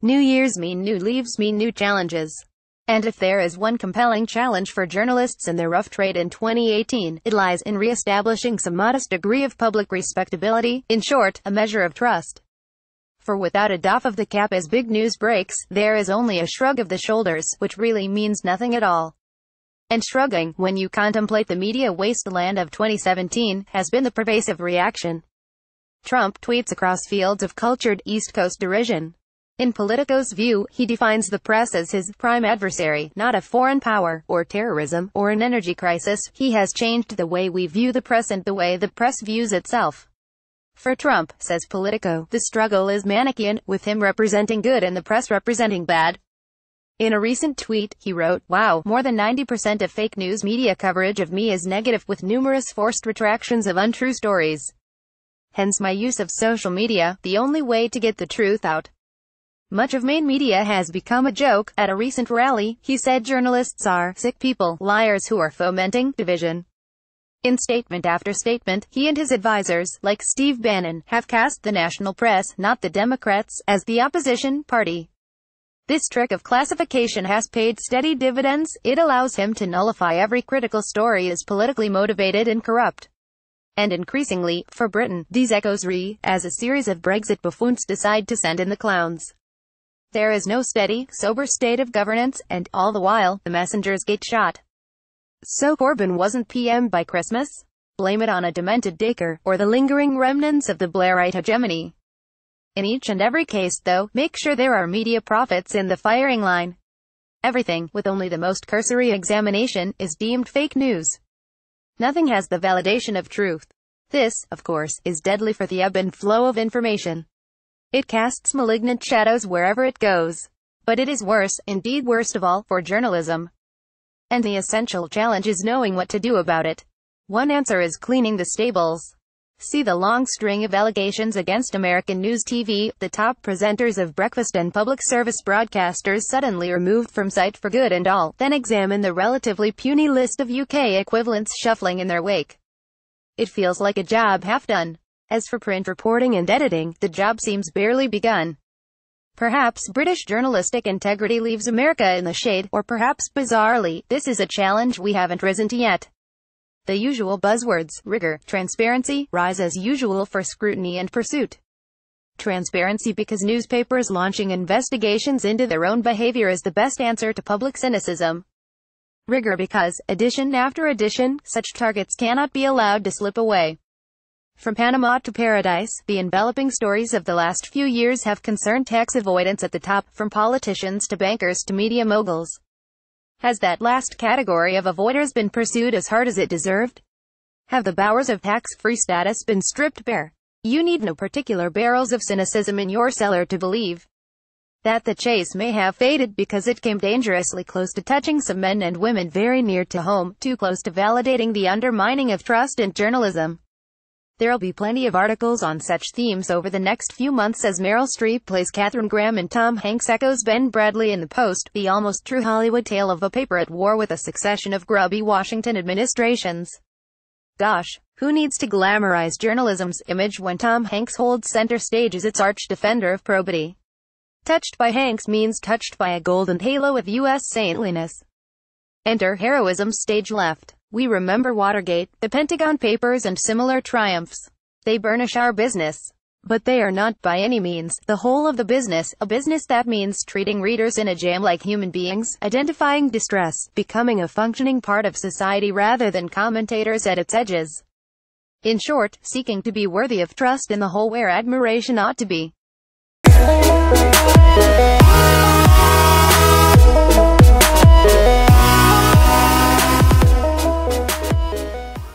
New years mean new leaves mean new challenges. And if there is one compelling challenge for journalists in their rough trade in 2018, it lies in re-establishing some modest degree of public respectability, in short, a measure of trust. For without a doff of the cap as big news breaks, there is only a shrug of the shoulders, which really means nothing at all. And shrugging, when you contemplate the media wasteland of 2017, has been the pervasive reaction. Trump tweets across fields of cultured East Coast derision. In Politico's view, he defines the press as his prime adversary, not a foreign power, or terrorism, or an energy crisis. He has changed the way we view the press and the way the press views itself. For Trump, says Politico, the struggle is manichean, with him representing good and the press representing bad. In a recent tweet, he wrote, Wow, more than 90% of fake news media coverage of me is negative with numerous forced retractions of untrue stories. Hence my use of social media, the only way to get the truth out. Much of main media has become a joke. At a recent rally, he said journalists are sick people, liars who are fomenting division. In statement after statement, he and his advisers, like Steve Bannon, have cast the national press, not the Democrats, as the opposition party. This trick of classification has paid steady dividends, it allows him to nullify every critical story as politically motivated and corrupt and increasingly, for Britain, these echoes re, as a series of Brexit buffoons decide to send in the clowns. There is no steady, sober state of governance, and, all the while, the messengers get shot. So Corbyn wasn't PM by Christmas? Blame it on a demented Dacre, or the lingering remnants of the Blairite hegemony. In each and every case, though, make sure there are media profits in the firing line. Everything, with only the most cursory examination, is deemed fake news. Nothing has the validation of truth. This, of course, is deadly for the ebb and flow of information. It casts malignant shadows wherever it goes. But it is worse, indeed worst of all, for journalism. And the essential challenge is knowing what to do about it. One answer is cleaning the stables. See the long string of allegations against American News TV, the top presenters of breakfast and public service broadcasters suddenly removed from sight for good and all, then examine the relatively puny list of UK equivalents shuffling in their wake. It feels like a job half done. As for print reporting and editing, the job seems barely begun. Perhaps British journalistic integrity leaves America in the shade, or perhaps bizarrely, this is a challenge we haven't risen to yet. The usual buzzwords, rigor, transparency, rise as usual for scrutiny and pursuit. Transparency because newspapers launching investigations into their own behavior is the best answer to public cynicism. Rigor because, edition after edition, such targets cannot be allowed to slip away. From Panama to paradise, the enveloping stories of the last few years have concerned tax avoidance at the top, from politicians to bankers to media moguls. Has that last category of avoiders been pursued as hard as it deserved? Have the bowers of tax-free status been stripped bare? You need no particular barrels of cynicism in your cellar to believe that the chase may have faded because it came dangerously close to touching some men and women very near to home, too close to validating the undermining of trust in journalism. There'll be plenty of articles on such themes over the next few months as Meryl Streep plays Katherine Graham and Tom Hanks echoes Ben Bradley in The Post, the almost true Hollywood tale of a paper at war with a succession of grubby Washington administrations. Gosh, who needs to glamorize journalism's image when Tom Hanks holds center stage as its arch defender of probity? Touched by Hanks means touched by a golden halo of U.S. saintliness. Enter heroism stage left. We remember Watergate, the Pentagon Papers and similar triumphs. They burnish our business. But they are not by any means the whole of the business, a business that means treating readers in a jam like human beings, identifying distress, becoming a functioning part of society rather than commentators at its edges. In short, seeking to be worthy of trust in the whole where admiration ought to be.